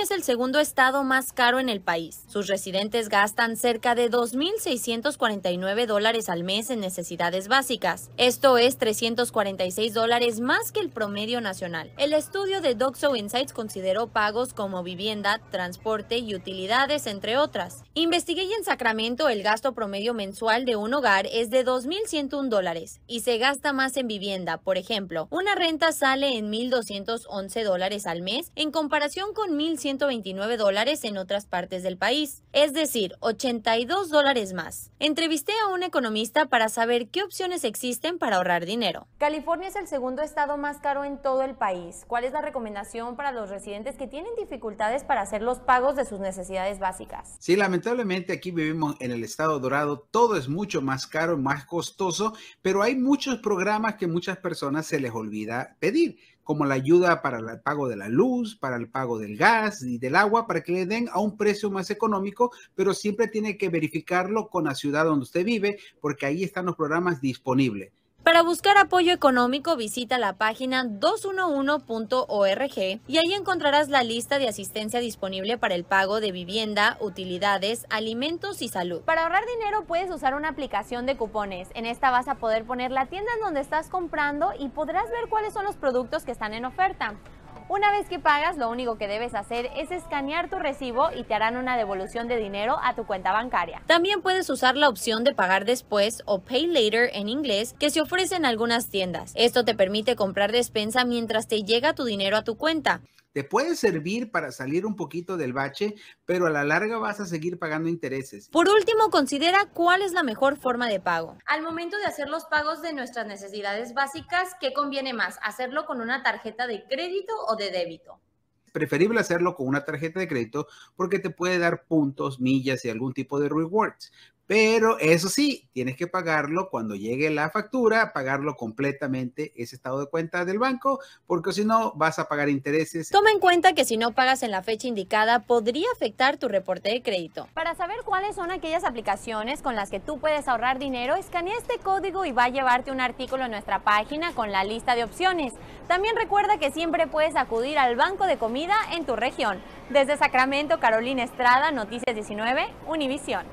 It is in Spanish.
es el segundo estado más caro en el país. Sus residentes gastan cerca de 2.649 dólares al mes en necesidades básicas. Esto es 346 dólares más que el promedio nacional. El estudio de Doxo Insights consideró pagos como vivienda, transporte y utilidades, entre otras. Investigué y en Sacramento el gasto promedio mensual de un hogar es de 2.101 dólares y se gasta más en vivienda. Por ejemplo, una renta sale en 1.211 dólares al mes en comparación con 1.100 129 dólares en otras partes del país, es decir, 82 dólares más. Entrevisté a un economista para saber qué opciones existen para ahorrar dinero. California es el segundo estado más caro en todo el país. ¿Cuál es la recomendación para los residentes que tienen dificultades para hacer los pagos de sus necesidades básicas? Sí, lamentablemente aquí vivimos en el estado dorado, todo es mucho más caro, más costoso, pero hay muchos programas que muchas personas se les olvida pedir como la ayuda para el pago de la luz, para el pago del gas y del agua, para que le den a un precio más económico, pero siempre tiene que verificarlo con la ciudad donde usted vive, porque ahí están los programas disponibles. Para buscar apoyo económico visita la página 211.org y ahí encontrarás la lista de asistencia disponible para el pago de vivienda, utilidades, alimentos y salud. Para ahorrar dinero puedes usar una aplicación de cupones. En esta vas a poder poner la tienda en donde estás comprando y podrás ver cuáles son los productos que están en oferta. Una vez que pagas, lo único que debes hacer es escanear tu recibo y te harán una devolución de dinero a tu cuenta bancaria. También puedes usar la opción de pagar después o pay later en inglés que se ofrece en algunas tiendas. Esto te permite comprar despensa mientras te llega tu dinero a tu cuenta. Te puede servir para salir un poquito del bache, pero a la larga vas a seguir pagando intereses. Por último, considera cuál es la mejor forma de pago. Al momento de hacer los pagos de nuestras necesidades básicas, ¿qué conviene más? ¿Hacerlo con una tarjeta de crédito o de débito? preferible hacerlo con una tarjeta de crédito porque te puede dar puntos, millas y algún tipo de rewards. Pero eso sí, tienes que pagarlo cuando llegue la factura, pagarlo completamente ese estado de cuenta del banco, porque si no vas a pagar intereses. Toma en cuenta que si no pagas en la fecha indicada, podría afectar tu reporte de crédito. Para saber cuáles son aquellas aplicaciones con las que tú puedes ahorrar dinero, escanea este código y va a llevarte un artículo en nuestra página con la lista de opciones. También recuerda que siempre puedes acudir al banco de comida en tu región. Desde Sacramento, Carolina Estrada, Noticias 19, Univisión.